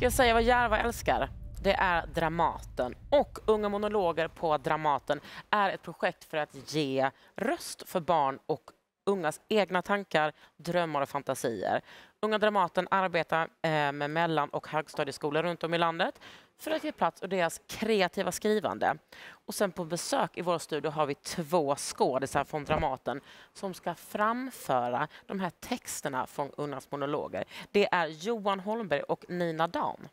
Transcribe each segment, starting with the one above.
Ska jag säga vad Järva älskar? Det är Dramaten. Och Unga monologer på Dramaten är ett projekt för att ge röst för barn och ungas egna tankar, drömmar och fantasier. Unga Dramaten arbetar eh, med mellan och högstadieskolor runt om i landet för att ge plats åt deras kreativa skrivande. Och sen på besök i vår studio har vi två skådisar från Dramaten som ska framföra de här texterna från Unnas monologer. Det är Johan Holmberg och Nina Dan.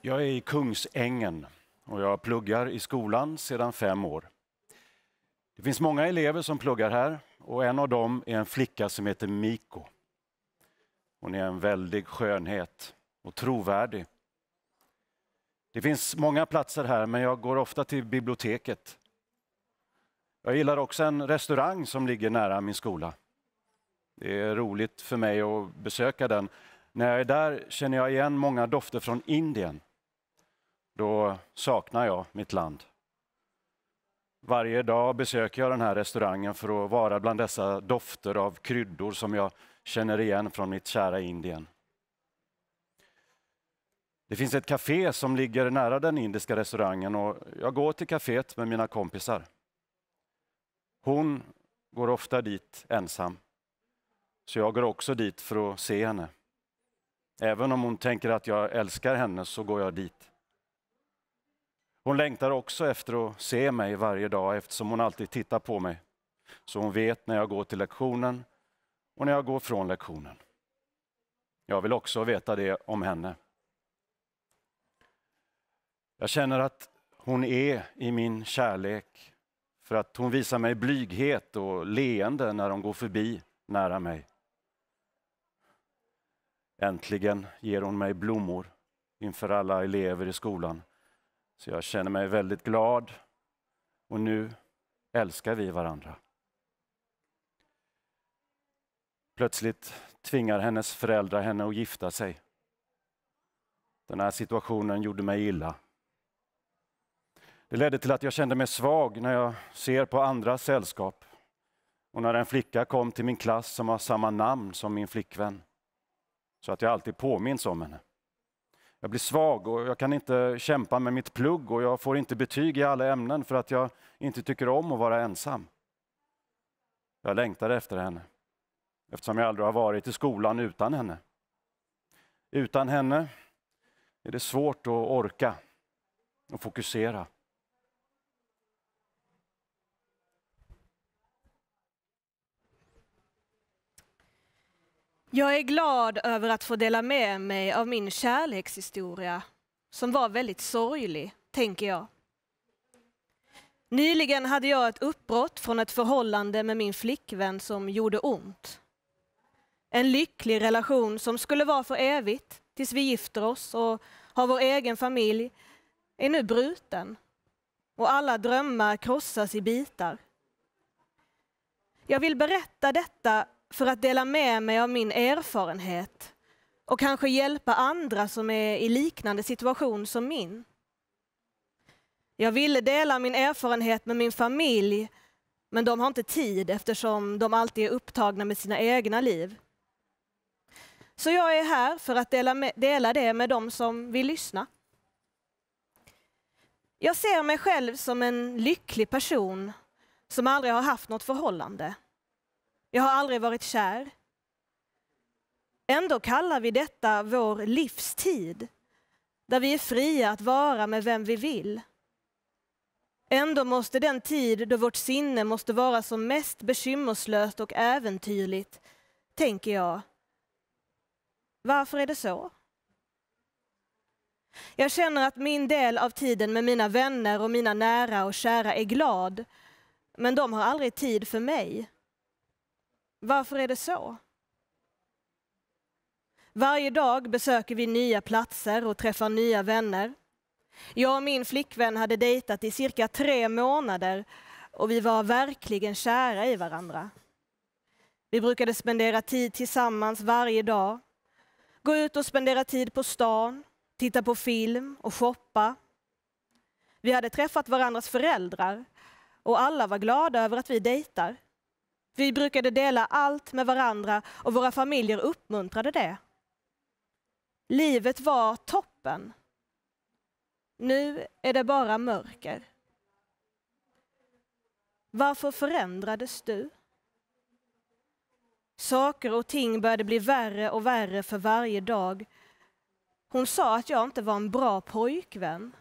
Jag är i Kungsängen och jag pluggar i skolan sedan fem år. Det finns många elever som pluggar här och en av dem är en flicka som heter Miko. Hon är en väldig skönhet och trovärdig. Det finns många platser här, men jag går ofta till biblioteket. Jag gillar också en restaurang som ligger nära min skola. Det är roligt för mig att besöka den. När jag är där känner jag igen många dofter från Indien då saknar jag mitt land. Varje dag besöker jag den här restaurangen för att vara bland dessa dofter av kryddor som jag känner igen från mitt kära Indien. Det finns ett café som ligger nära den indiska restaurangen och jag går till kaféet med mina kompisar. Hon går ofta dit ensam, så jag går också dit för att se henne. Även om hon tänker att jag älskar henne så går jag dit. Hon längtar också efter att se mig varje dag eftersom hon alltid tittar på mig. Så hon vet när jag går till lektionen och när jag går från lektionen. Jag vill också veta det om henne. Jag känner att hon är i min kärlek för att hon visar mig blyghet och leende när hon går förbi nära mig. Äntligen ger hon mig blommor inför alla elever i skolan så jag känner mig väldigt glad och nu älskar vi varandra. Plötsligt tvingar hennes föräldrar henne att gifta sig. Den här situationen gjorde mig illa. Det ledde till att jag kände mig svag när jag ser på andra sällskap och när en flicka kom till min klass som har samma namn som min flickvän, så att jag alltid påminns om henne. Jag blir svag och jag kan inte kämpa med mitt plugg och jag får inte betyg i alla ämnen för att jag inte tycker om att vara ensam. Jag längtar efter henne eftersom jag aldrig har varit i skolan utan henne. Utan henne är det svårt att orka och fokusera. Jag är glad över att få dela med mig av min kärlekshistoria som var väldigt sorglig, tänker jag. Nyligen hade jag ett uppbrott från ett förhållande med min flickvän som gjorde ont. En lycklig relation som skulle vara för evigt tills vi gifter oss och har vår egen familj är nu bruten och alla drömmar krossas i bitar. Jag vill berätta detta för att dela med mig av min erfarenhet och kanske hjälpa andra som är i liknande situation som min. Jag ville dela min erfarenhet med min familj, men de har inte tid eftersom de alltid är upptagna med sina egna liv. Så jag är här för att dela, med, dela det med dem som vill lyssna. Jag ser mig själv som en lycklig person som aldrig har haft något förhållande. Jag har aldrig varit kär. Ändå kallar vi detta vår livstid, där vi är fria att vara med vem vi vill. Ändå måste den tid då vårt sinne måste vara som mest bekymmerslöst och äventyrligt, tänker jag. Varför är det så? Jag känner att min del av tiden med mina vänner och mina nära och kära är glad, men de har aldrig tid för mig. Varför är det så? Varje dag besöker vi nya platser och träffar nya vänner. Jag och min flickvän hade dejtat i cirka tre månader och vi var verkligen kära i varandra. Vi brukade spendera tid tillsammans varje dag, gå ut och spendera tid på stan, titta på film och shoppa. Vi hade träffat varandras föräldrar och alla var glada över att vi dejtar. Vi brukade dela allt med varandra och våra familjer uppmuntrade det. Livet var toppen. Nu är det bara mörker. Varför förändrades du? Saker och ting började bli värre och värre för varje dag. Hon sa att jag inte var en bra pojkvän.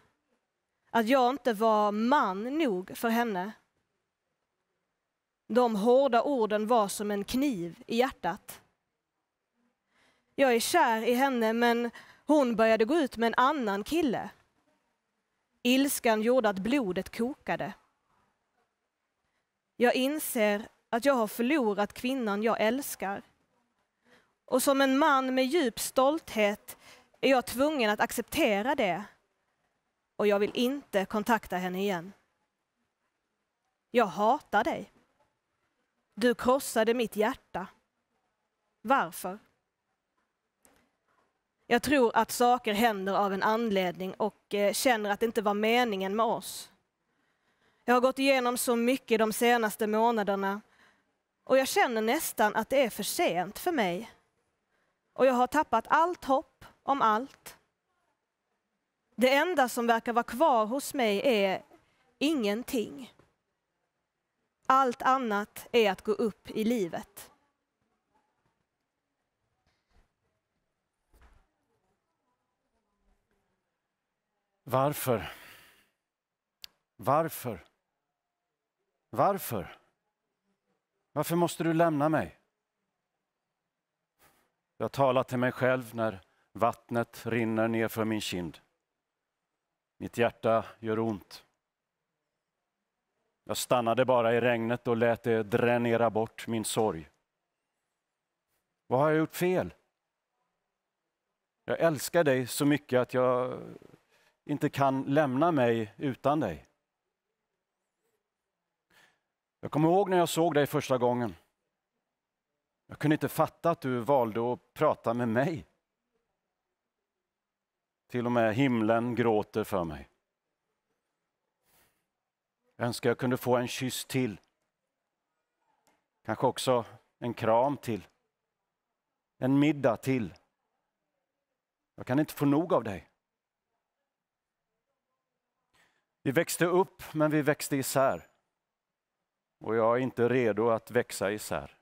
Att jag inte var man nog för henne. De hårda orden var som en kniv i hjärtat. Jag är kär i henne, men hon började gå ut med en annan kille. Ilskan gjorde att blodet kokade. Jag inser att jag har förlorat kvinnan jag älskar. Och som en man med djup stolthet är jag tvungen att acceptera det. Och jag vill inte kontakta henne igen. Jag hatar dig. Du krossade mitt hjärta. Varför? Jag tror att saker händer av en anledning och eh, känner att det inte var meningen med oss. Jag har gått igenom så mycket de senaste månaderna och jag känner nästan att det är för sent för mig. Och jag har tappat allt hopp om allt. Det enda som verkar vara kvar hos mig är ingenting. Allt annat är att gå upp i livet. Varför? Varför? Varför? Varför måste du lämna mig? Jag talar till mig själv när vattnet rinner ner för min kind. Mitt hjärta gör ont. Jag stannade bara i regnet och lät det dränera bort min sorg. Vad har jag gjort fel? Jag älskar dig så mycket att jag inte kan lämna mig utan dig. Jag kommer ihåg när jag såg dig första gången. Jag kunde inte fatta att du valde att prata med mig. Till och med himlen gråter för mig önskar jag kunde få en kyss till. Kanske också en kram till. En middag till. Jag kan inte få nog av dig. Vi växte upp, men vi växte isär. Och jag är inte redo att växa isär.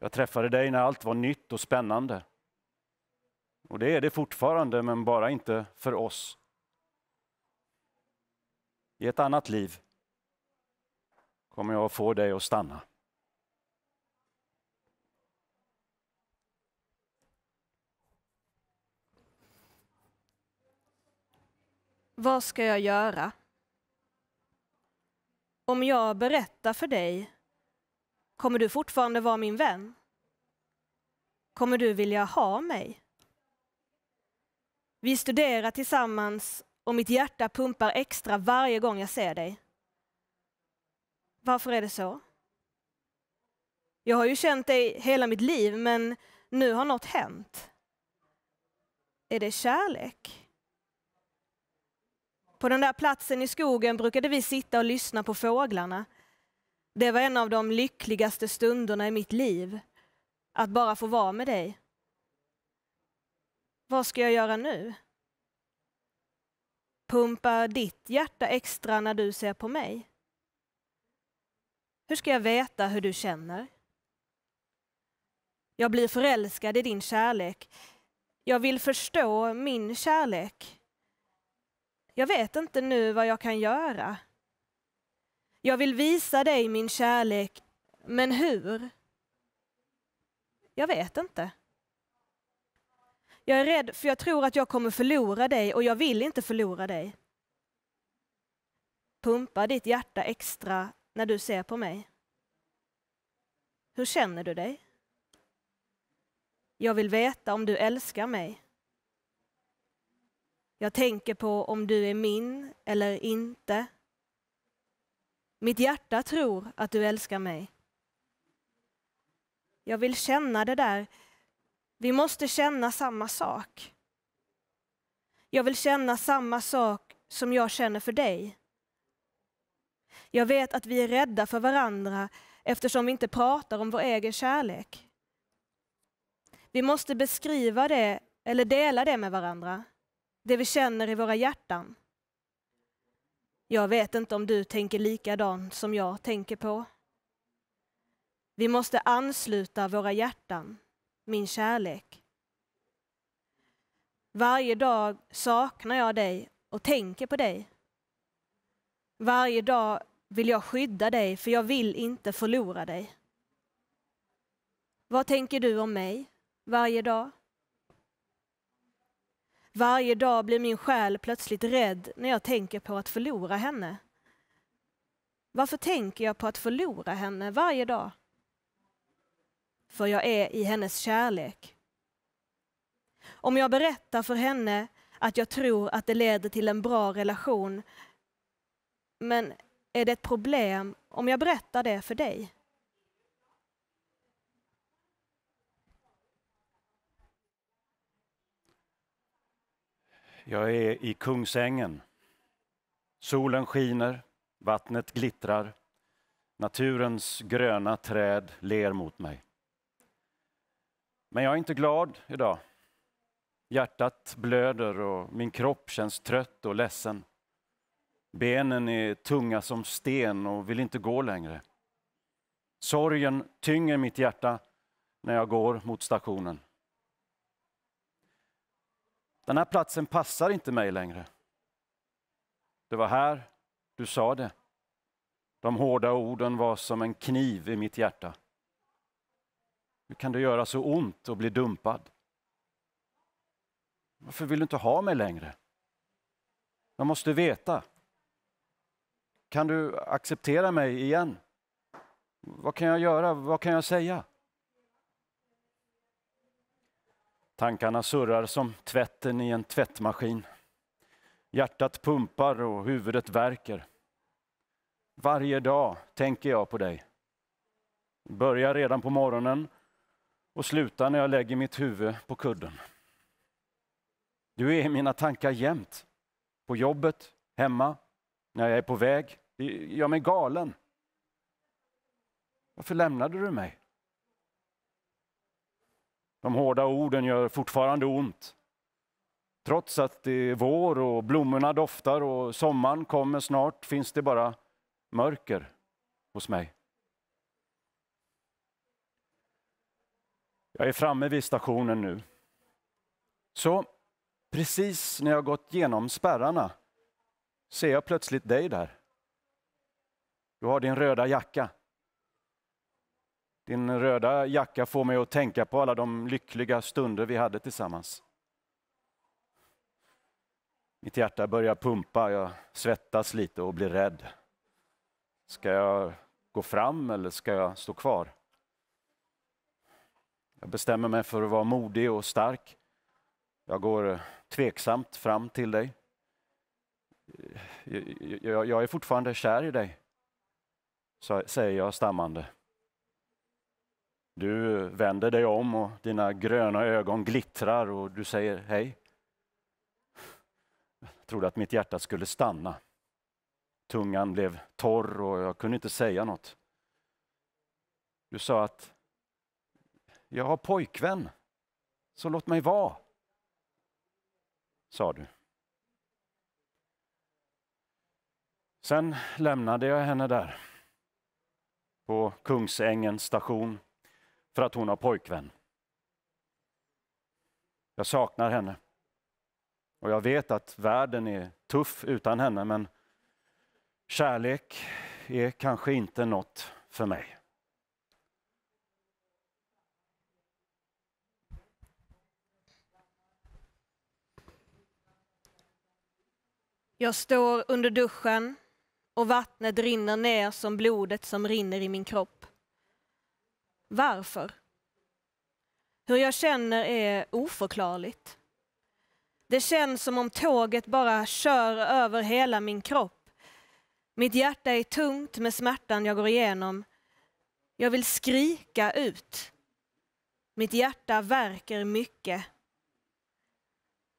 Jag träffade dig när allt var nytt och spännande. Och det är det fortfarande, men bara inte för oss. I ett annat liv kommer jag att få dig att stanna. Vad ska jag göra? Om jag berättar för dig, kommer du fortfarande vara min vän? Kommer du vilja ha mig? Vi studerar tillsammans och mitt hjärta pumpar extra varje gång jag ser dig. Varför är det så? Jag har ju känt dig hela mitt liv, men nu har något hänt. Är det kärlek? På den där platsen i skogen brukade vi sitta och lyssna på fåglarna. Det var en av de lyckligaste stunderna i mitt liv, att bara få vara med dig. Vad ska jag göra nu? pumpar ditt hjärta extra när du ser på mig? Hur ska jag veta hur du känner? Jag blir förälskad i din kärlek. Jag vill förstå min kärlek. Jag vet inte nu vad jag kan göra. Jag vill visa dig min kärlek, men hur? Jag vet inte. Jag är rädd för jag tror att jag kommer förlora dig och jag vill inte förlora dig. Pumpa ditt hjärta extra när du ser på mig. Hur känner du dig? Jag vill veta om du älskar mig. Jag tänker på om du är min eller inte. Mitt hjärta tror att du älskar mig. Jag vill känna det där vi måste känna samma sak. Jag vill känna samma sak som jag känner för dig. Jag vet att vi är rädda för varandra eftersom vi inte pratar om vår egen kärlek. Vi måste beskriva det, eller dela det med varandra, det vi känner i våra hjärtan. Jag vet inte om du tänker likadant som jag tänker på. Vi måste ansluta våra hjärtan min kärlek. Varje dag saknar jag dig och tänker på dig. Varje dag vill jag skydda dig, för jag vill inte förlora dig. Vad tänker du om mig varje dag? Varje dag blir min själ plötsligt rädd när jag tänker på att förlora henne. Varför tänker jag på att förlora henne varje dag? för jag är i hennes kärlek. Om jag berättar för henne att jag tror att det leder till en bra relation, men är det ett problem om jag berättar det för dig? Jag är i Kungsängen. Solen skiner, vattnet glittrar. Naturens gröna träd ler mot mig. Men jag är inte glad idag. Hjärtat blöder och min kropp känns trött och ledsen. Benen är tunga som sten och vill inte gå längre. Sorgen tynger mitt hjärta när jag går mot stationen. Den här platsen passar inte mig längre. Det var här du sa det. De hårda orden var som en kniv i mitt hjärta. Hur kan det göra så ont att bli dumpad? Varför vill du inte ha mig längre? Jag måste veta. Kan du acceptera mig igen? Vad kan jag göra? Vad kan jag säga? Tankarna surrar som tvätten i en tvättmaskin. Hjärtat pumpar och huvudet värker. Varje dag tänker jag på dig. Börjar redan på morgonen och slutar när jag lägger mitt huvud på kudden. Du är i mina tankar jämt. På jobbet, hemma, när jag är på väg. Det gör mig galen. Varför lämnade du mig? De hårda orden gör fortfarande ont. Trots att det är vår och blommorna doftar och sommaren kommer snart finns det bara mörker hos mig. Jag är framme vid stationen nu. Så precis när jag gått genom spärrarna ser jag plötsligt dig där. Du har din röda jacka. Din röda jacka får mig att tänka på alla de lyckliga stunder vi hade tillsammans. Mitt hjärta börjar pumpa, jag svettas lite och blir rädd. Ska jag gå fram eller ska jag stå kvar? Jag bestämmer mig för att vara modig och stark. Jag går eh, tveksamt fram till dig. Eh, jag, jag är fortfarande kär i dig, säger jag stammande. Du vänder dig om och dina gröna ögon glittrar och du säger hej. Jag trodde att mitt hjärta skulle stanna. Tungan blev torr och jag kunde inte säga något. Du sa att jag har pojkvän, så låt mig vara, sa du. Sen lämnade jag henne där på Kungsängens station för att hon har pojkvän. Jag saknar henne. Och jag vet att världen är tuff utan henne, men kärlek är kanske inte något för mig. Jag står under duschen och vattnet rinner ner som blodet som rinner i min kropp. Varför? Hur jag känner är oförklarligt. Det känns som om tåget bara kör över hela min kropp. Mitt hjärta är tungt med smärtan jag går igenom. Jag vill skrika ut. Mitt hjärta värker mycket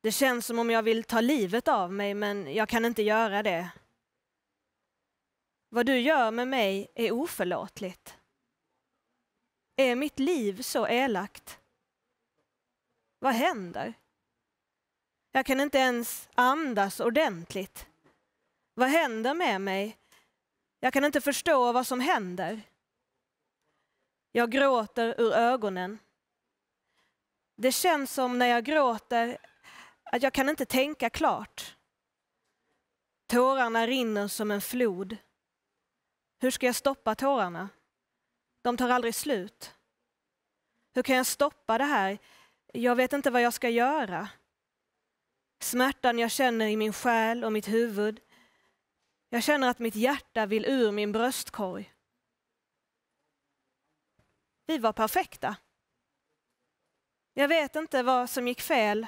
det känns som om jag vill ta livet av mig, men jag kan inte göra det. Vad du gör med mig är oförlåtligt. Är mitt liv så elakt? Vad händer? Jag kan inte ens andas ordentligt. Vad händer med mig? Jag kan inte förstå vad som händer. Jag gråter ur ögonen. Det känns som när jag gråter att jag kan inte tänka klart. Tårarna rinner som en flod. Hur ska jag stoppa tårarna? De tar aldrig slut. Hur kan jag stoppa det här? Jag vet inte vad jag ska göra. Smärtan jag känner i min själ och mitt huvud. Jag känner att mitt hjärta vill ur min bröstkorg. Vi var perfekta. Jag vet inte vad som gick fel.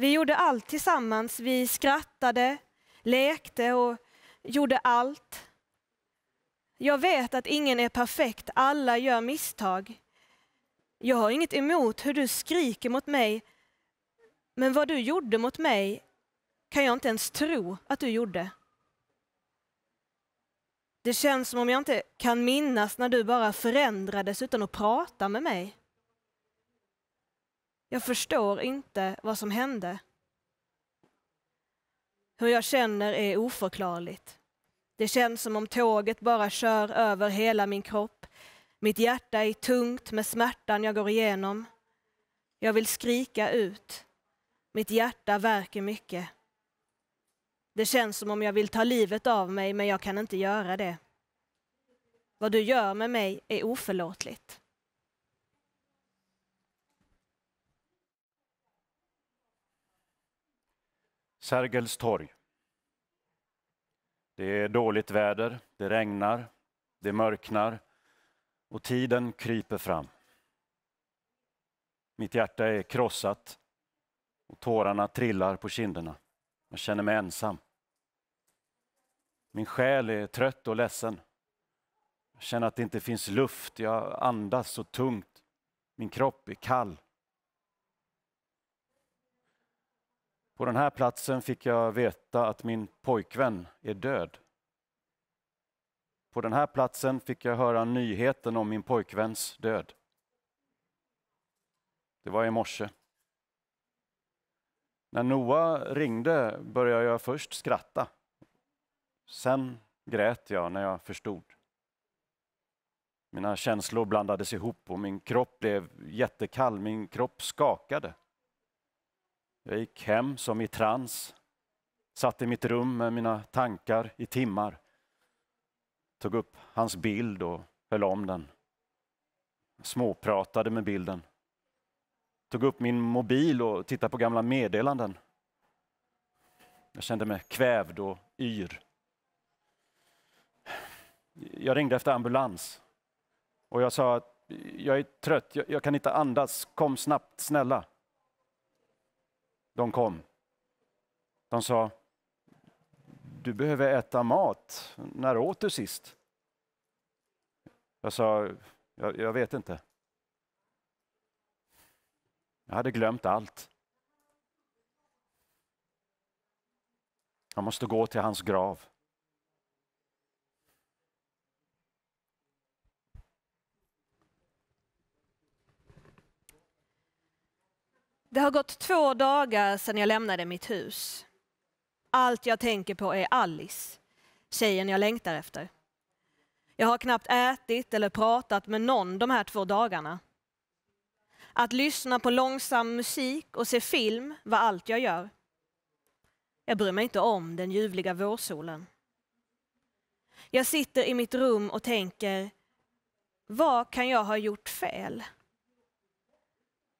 Vi gjorde allt tillsammans. Vi skrattade, lekte och gjorde allt. Jag vet att ingen är perfekt, alla gör misstag. Jag har inget emot hur du skriker mot mig, men vad du gjorde mot mig kan jag inte ens tro att du gjorde. Det känns som om jag inte kan minnas när du bara förändrades utan att prata med mig. Jag förstår inte vad som hände. Hur jag känner är oförklarligt. Det känns som om tåget bara kör över hela min kropp. Mitt hjärta är tungt med smärtan jag går igenom. Jag vill skrika ut. Mitt hjärta värker mycket. Det känns som om jag vill ta livet av mig, men jag kan inte göra det. Vad du gör med mig är oförlåtligt. Sergels torg. Det är dåligt väder, det regnar, det mörknar och tiden kryper fram. Mitt hjärta är krossat och tårarna trillar på kinderna. Jag känner mig ensam. Min själ är trött och ledsen. Jag känner att det inte finns luft, jag andas så tungt. Min kropp är kall. På den här platsen fick jag veta att min pojkvän är död. På den här platsen fick jag höra nyheten om min pojkväns död. Det var i morse. När Noa ringde började jag först skratta. Sen grät jag när jag förstod. Mina känslor blandades ihop och min kropp blev jättekall, min kropp skakade. Jag gick hem som i trans, satt i mitt rum med mina tankar i timmar. Tog upp hans bild och höll om den. Småpratade med bilden. Tog upp min mobil och tittade på gamla meddelanden. Jag kände mig kvävd och yr. Jag ringde efter ambulans och jag sa att jag är trött, jag, jag kan inte andas, kom snabbt, snälla de kom. De sa, du behöver äta mat. När åt du sist? Jag sa, jag, jag vet inte. Jag hade glömt allt. Jag måste gå till hans grav. Det har gått två dagar sedan jag lämnade mitt hus. Allt jag tänker på är Alice, tjejen jag längtar efter. Jag har knappt ätit eller pratat med någon de här två dagarna. Att lyssna på långsam musik och se film var allt jag gör. Jag bryr mig inte om den ljuvliga vårsolen. Jag sitter i mitt rum och tänker, vad kan jag ha gjort fel?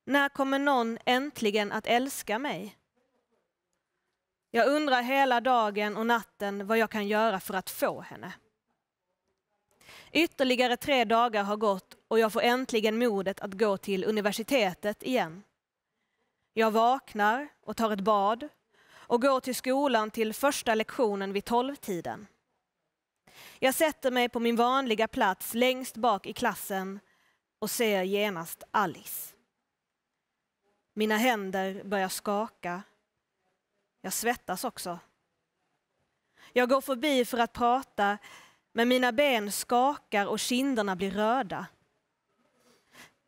När kommer någon äntligen att älska mig? Jag undrar hela dagen och natten vad jag kan göra för att få henne. Ytterligare tre dagar har gått och jag får äntligen modet att gå till universitetet igen. Jag vaknar och tar ett bad och går till skolan till första lektionen vid tolvtiden. Jag sätter mig på min vanliga plats längst bak i klassen och ser genast Alice. Mina händer börjar skaka. Jag svettas också. Jag går förbi för att prata, men mina ben skakar och kinderna blir röda.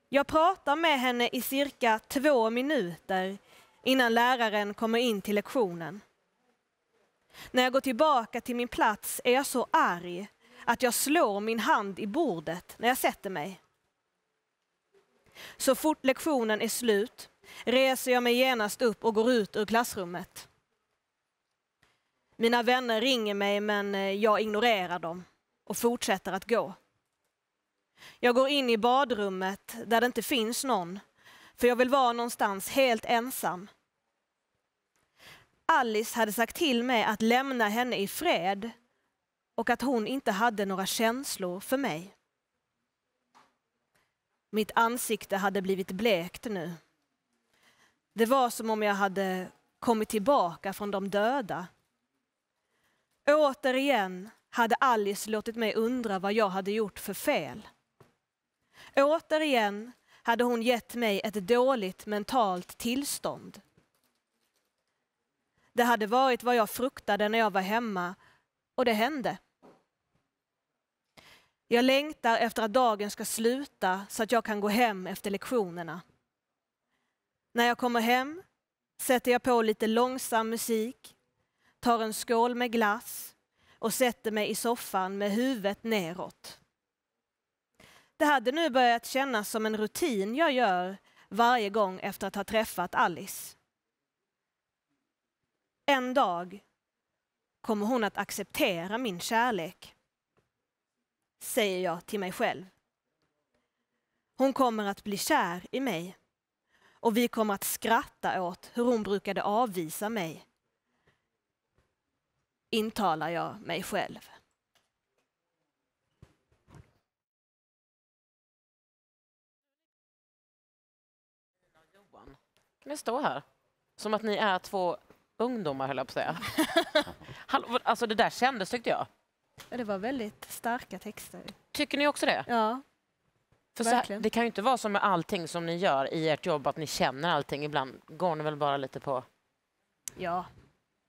Jag pratar med henne i cirka två minuter innan läraren kommer in till lektionen. När jag går tillbaka till min plats är jag så arg att jag slår min hand i bordet när jag sätter mig. Så fort lektionen är slut reser jag mig genast upp och går ut ur klassrummet. Mina vänner ringer mig men eh, jag ignorerar dem och fortsätter att gå. Jag går in i badrummet där det inte finns någon, för jag vill vara någonstans helt ensam. Alice hade sagt till mig att lämna henne i fred och att hon inte hade några känslor för mig. Mitt ansikte hade blivit blekt nu. Det var som om jag hade kommit tillbaka från de döda. Återigen hade Alice låtit mig undra vad jag hade gjort för fel. Återigen hade hon gett mig ett dåligt mentalt tillstånd. Det hade varit vad jag fruktade när jag var hemma och det hände. Jag längtar efter att dagen ska sluta så att jag kan gå hem efter lektionerna. När jag kommer hem sätter jag på lite långsam musik, tar en skål med glass och sätter mig i soffan med huvudet neråt. Det hade nu börjat kännas som en rutin jag gör varje gång efter att ha träffat Alice. En dag kommer hon att acceptera min kärlek, säger jag till mig själv. Hon kommer att bli kär i mig och vi kommer att skratta åt hur hon brukade avvisa mig, intalar jag mig själv. Kan ni stå här? Som att ni är två ungdomar, höll jag på att säga. alltså, det där kändes, tyckte jag. Det var väldigt starka texter. Tycker ni också det? Ja. För här, det kan ju inte vara som med allting som ni gör i ert jobb, att ni känner allting. Ibland går ni väl bara lite på... Ja,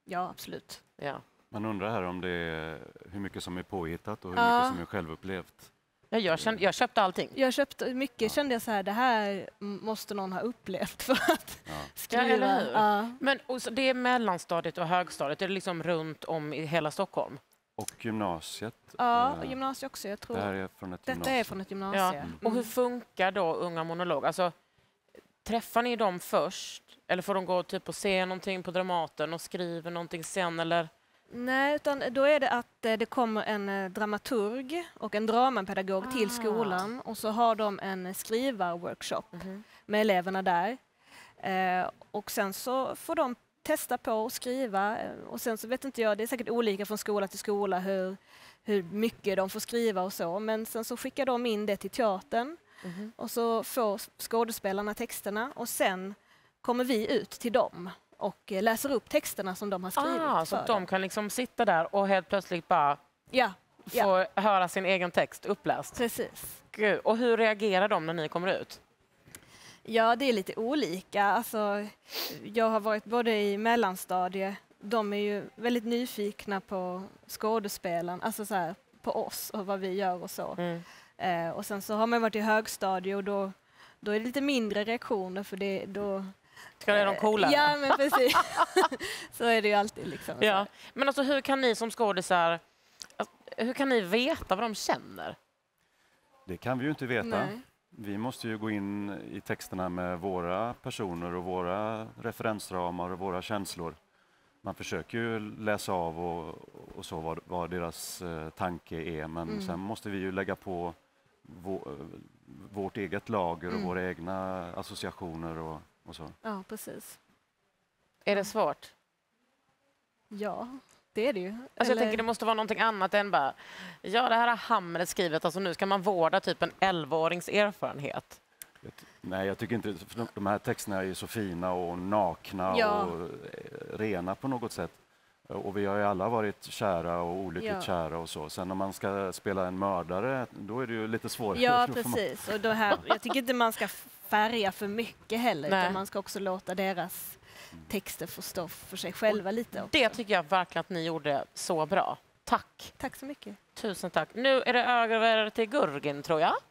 ja absolut. Ja. Man undrar här om det är hur mycket som är påhittat och hur ja. mycket som är självupplevt. Ja, jag, kände, jag köpte allting. Jag köpte mycket, ja. kände jag så här, det här måste någon ha upplevt för att ja. skriva. Ja, eller hur? Men och så, det är mellanstadiet och högstadiet, är liksom runt om i hela Stockholm? Och gymnasiet? Ja, och eh, gymnasiet också. Jag tror det här är från ett gymnasium. Detta är från ett gymnasium. Ja. Mm. Och hur funkar då Unga Monolog? Alltså, träffar ni dem först? Eller får de gå typ och se någonting på Dramaten och skriva någonting sen? Eller? Nej, utan då är det att eh, det kommer en eh, dramaturg och en dramapedagog ah. till skolan och så har de en skrivarworkshop mm -hmm. med eleverna där. Eh, och sen så får de testa på att skriva eh, och sen så vet inte jag, det är säkert olika från skola till skola hur, hur mycket de får skriva och så, men sen så skickar de in det till teatern mm. och så får skådespelarna texterna och sen kommer vi ut till dem och eh, läser upp texterna som de har skrivit. Ah, så att de kan liksom sitta där och helt plötsligt bara ja, få ja. höra sin egen text uppläst? Precis. Gud, och hur reagerar de när ni kommer ut? Ja, det är lite olika. Alltså, jag har varit både i mellanstadiet, de är ju väldigt nyfikna på skådespelaren, alltså så här, på oss och vad vi gör och så. Mm. Eh, och sen så har man varit i högstadiet och då, då är det lite mindre reaktioner för det, då, Ska det de eh, coola? Ja, men precis. så är det ju alltid. Liksom. Ja. Men alltså, hur kan ni som skådisar alltså, hur kan ni veta vad de känner? Det kan vi ju inte veta. Nej. Vi måste ju gå in i texterna med våra personer och våra referensramar och våra känslor. Man försöker ju läsa av och, och så vad, vad deras eh, tanke är men mm. sen måste vi ju lägga på vår, eh, vårt eget lager och mm. våra egna associationer och, och så. Ja, precis. Är det svårt? Ja. Det är det ju. Alltså Jag tänker det måste vara någonting annat än bara, ja det här har Hamlet skrivit, alltså nu ska man vårda typ en 11-årings erfarenhet. Nej, jag tycker inte för De här texterna är ju så fina och nakna ja. och eh, rena på något sätt. Och vi har ju alla varit kära och olyckligt ja. kära och så. Sen när man ska spela en mördare, då är det ju lite svårare. Ja, precis. Och här, jag tycker inte man ska färga för mycket heller, Nej. utan man ska också låta deras texter får stå för sig själva lite. Också. Det tycker jag verkligen att ni gjorde så bra. Tack. Tack så mycket. Tusen tack. Nu är det över till Gurgen, tror jag.